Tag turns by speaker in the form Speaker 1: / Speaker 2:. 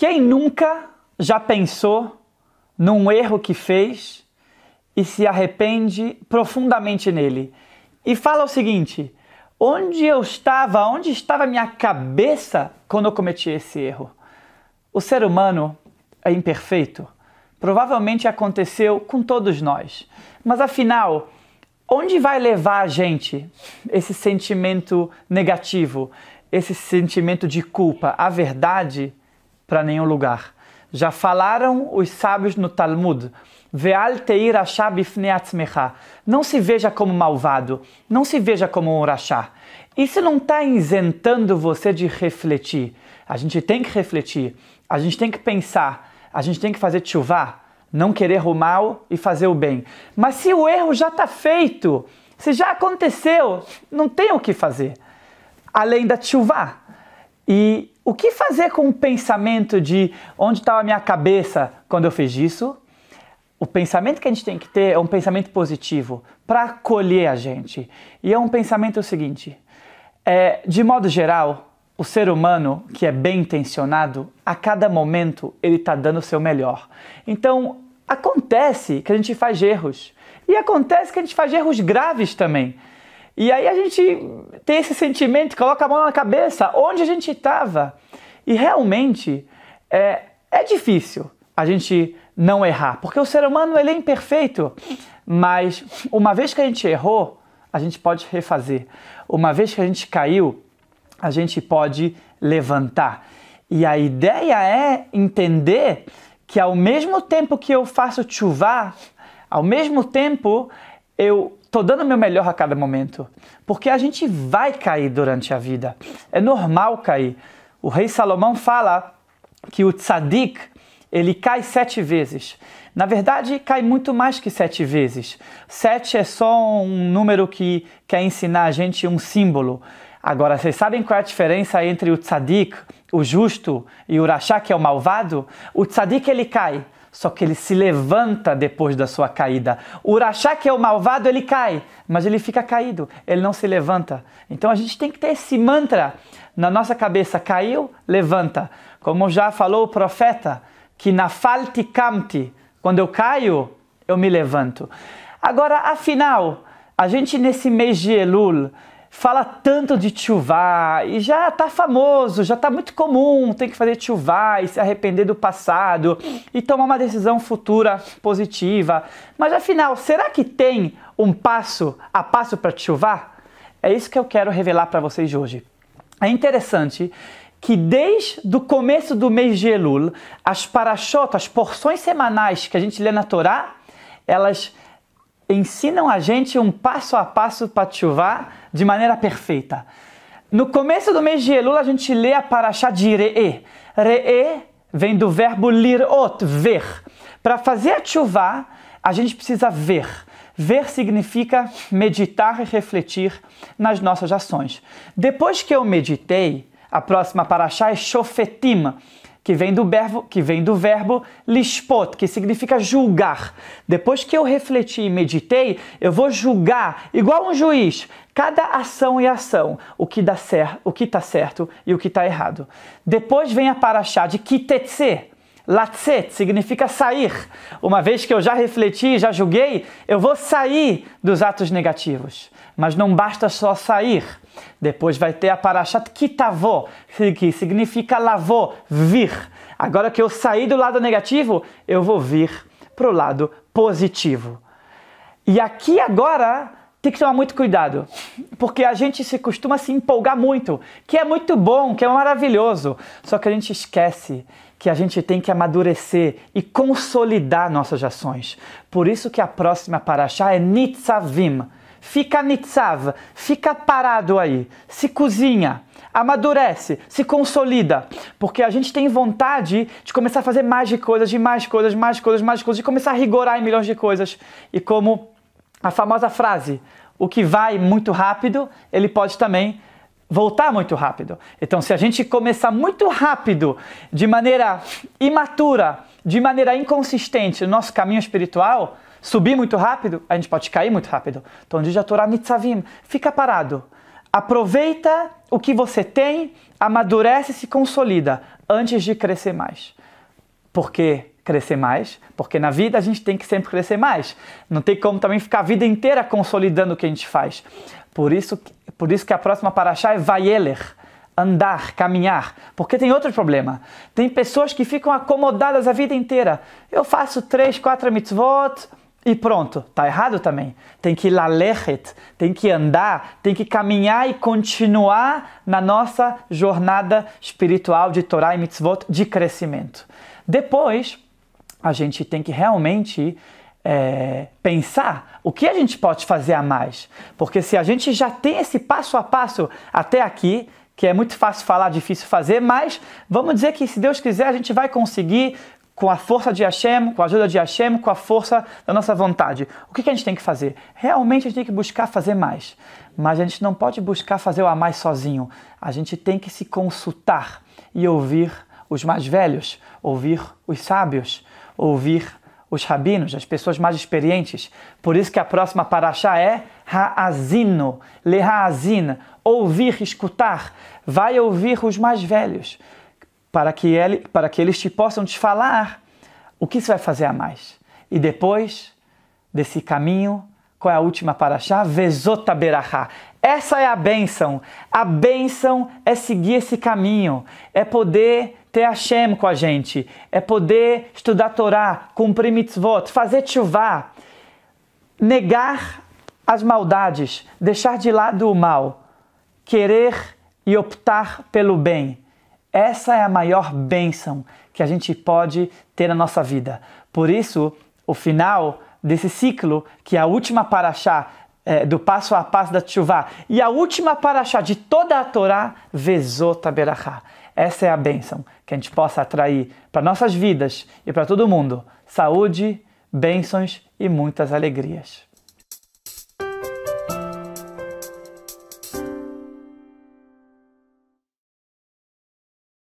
Speaker 1: Quem nunca já pensou num erro que fez e se arrepende profundamente nele? E fala o seguinte: onde eu estava, onde estava minha cabeça quando eu cometi esse erro? O ser humano é imperfeito. Provavelmente aconteceu com todos nós. Mas afinal, onde vai levar a gente esse sentimento negativo, esse sentimento de culpa? A verdade para nenhum lugar. Já falaram os sábios no Talmud. Ve'al teir Não se veja como malvado, não se veja como um rachá. Isso não está isentando você de refletir. A gente tem que refletir, a gente tem que pensar, a gente tem que fazer chuvar, não querer o mal e fazer o bem. Mas se o erro já está feito, se já aconteceu, não tem o que fazer, além da chuvar. E o que fazer com o pensamento de onde estava tá a minha cabeça quando eu fiz isso? O pensamento que a gente tem que ter é um pensamento positivo para acolher a gente. E é um pensamento o seguinte: é, de modo geral, o ser humano que é bem intencionado, a cada momento ele está dando o seu melhor. Então, acontece que a gente faz erros. E acontece que a gente faz erros graves também. E aí a gente tem esse sentimento, coloca a mão na cabeça, onde a gente estava. E realmente é, é difícil a gente não errar, porque o ser humano ele é imperfeito, mas uma vez que a gente errou, a gente pode refazer. Uma vez que a gente caiu, a gente pode levantar. E a ideia é entender que ao mesmo tempo que eu faço chuvá, ao mesmo tempo eu Tô dando meu melhor a cada momento, porque a gente vai cair durante a vida. É normal cair. O rei Salomão fala que o tzadik, ele cai sete vezes. Na verdade, cai muito mais que sete vezes. Sete é só um número que quer ensinar a gente um símbolo. Agora, vocês sabem qual é a diferença entre o tzadik, o justo, e o rachá, que é o malvado? O tzadik, ele cai só que ele se levanta depois da sua caída. Urachá, que é o malvado, ele cai, mas ele fica caído, ele não se levanta. Então a gente tem que ter esse mantra na nossa cabeça: caiu, levanta. Como já falou o profeta, que na falti kamti, quando eu caio, eu me levanto. Agora, afinal, a gente nesse mês de Elul, fala tanto de chuvá e já tá famoso, já tá muito comum, tem que fazer chuvá e se arrepender do passado e tomar uma decisão futura positiva. Mas afinal, será que tem um passo a passo para chuvá? É isso que eu quero revelar para vocês hoje. É interessante que desde o começo do mês de Elul, as parashot, as porções semanais que a gente lê na Torá, elas ensinam a gente um passo a passo para chuvá de maneira perfeita. No começo do mês de Elul, a gente lê a paraxá de Re'e. Re'e vem do verbo lirot, ver. Para fazer a chuva, a gente precisa ver. Ver significa meditar e refletir nas nossas ações. Depois que eu meditei, a próxima paraxá é Shofetim que vem do verbo, que vem do verbo lispot, que significa julgar. Depois que eu refleti e meditei, eu vou julgar igual um juiz, cada ação e ação, o que dá certo, o que está certo e o que está errado. Depois vem a paraxá de kitetse, Latzet significa sair. Uma vez que eu já refleti, já julguei, eu vou sair dos atos negativos. Mas não basta só sair. Depois vai ter a parashat kitavo, que significa lavô, vir. Agora que eu saí do lado negativo, eu vou vir para o lado positivo. E aqui agora tem que tomar muito cuidado, porque a gente se costuma se empolgar muito, que é muito bom, que é maravilhoso, só que a gente esquece que a gente tem que amadurecer e consolidar nossas ações. Por isso que a próxima paraxá é Nitzavim. Fica Nitzav, fica parado aí, se cozinha, amadurece, se consolida, porque a gente tem vontade de começar a fazer mais de coisas, de mais coisas, mais coisas, mais coisas, de começar a rigorar em milhões de coisas. E como a famosa frase: o que vai muito rápido, ele pode também voltar muito rápido. Então, se a gente começar muito rápido, de maneira imatura, de maneira inconsistente, no nosso caminho espiritual, subir muito rápido, a gente pode cair muito rápido. Então, diz a Torah Mitzavim, fica parado. Aproveita o que você tem, amadurece e se consolida antes de crescer mais. Porque crescer mais, porque na vida a gente tem que sempre crescer mais. Não tem como também ficar a vida inteira consolidando o que a gente faz. Por isso, por isso que a próxima paraxá é vaieler andar, caminhar, porque tem outro problema. Tem pessoas que ficam acomodadas a vida inteira. Eu faço três, quatro mitzvot, e pronto, tá errado também. Tem que ir lá lechet, tem que andar, tem que caminhar e continuar na nossa jornada espiritual de Torah e mitzvot de crescimento. Depois, a gente tem que realmente é, pensar o que a gente pode fazer a mais. Porque se a gente já tem esse passo a passo até aqui, que é muito fácil falar, difícil fazer, mas vamos dizer que se Deus quiser a gente vai conseguir com a força de Hashem, com a ajuda de Hashem, com a força da nossa vontade. O que, que a gente tem que fazer? Realmente a gente tem que buscar fazer mais. Mas a gente não pode buscar fazer o a mais sozinho. A gente tem que se consultar e ouvir os mais velhos, ouvir os sábios, ouvir os rabinos, as pessoas mais experientes. Por isso que a próxima paraxá é razino, Le Raazin, ouvir, escutar. Vai ouvir os mais velhos, para que, ele, para que eles te possam te falar o que você vai fazer a mais. E depois desse caminho, qual é a última paraxá? Vezota Berahá. Essa é a bênção. A bênção é seguir esse caminho, é poder ter Hashem com a gente, é poder estudar Torá, cumprir mitzvot, fazer tshuva, negar as maldades, deixar de lado o mal, querer e optar pelo bem. Essa é a maior bênção que a gente pode ter na nossa vida. Por isso, o final desse ciclo, que é a última paraxá é, do passo a passo da tshuva, e a última paraxá de toda a Torá, Vezota Berachá. Essa é a bênção que a gente possa atrair para nossas vidas e para todo mundo saúde, bênçãos e muitas alegrias.